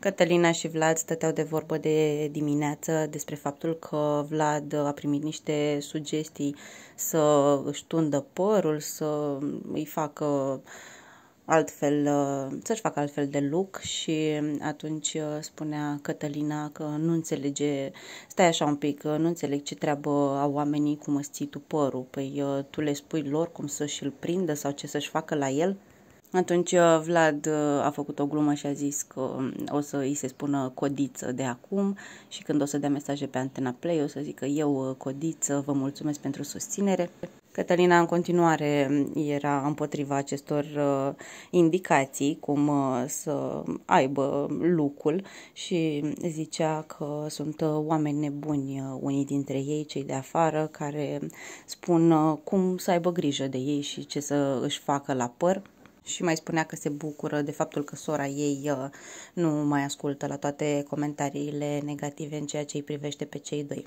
Cătălina și Vlad stăteau de vorbă de dimineață despre faptul că Vlad a primit niște sugestii să își tundă părul, să îi facă altfel, să-și facă altfel de look și atunci uh, spunea Cătălina că nu înțelege, stai așa un pic, uh, nu înțeleg ce treabă au oamenii cu tu părul, păi uh, tu le spui lor cum să-și-l prindă sau ce să-și facă la el? Atunci uh, Vlad uh, a făcut o glumă și a zis că um, o să îi se spună codiță de acum și când o să dea mesaje pe Antena Play o să zică eu uh, codiță, vă mulțumesc pentru susținere. Cătălina în continuare era împotriva acestor indicații cum să aibă lucrul și zicea că sunt oameni nebuni unii dintre ei, cei de afară, care spun cum să aibă grijă de ei și ce să își facă la păr și mai spunea că se bucură de faptul că sora ei uh, nu mai ascultă la toate comentariile negative în ceea ce îi privește pe cei doi.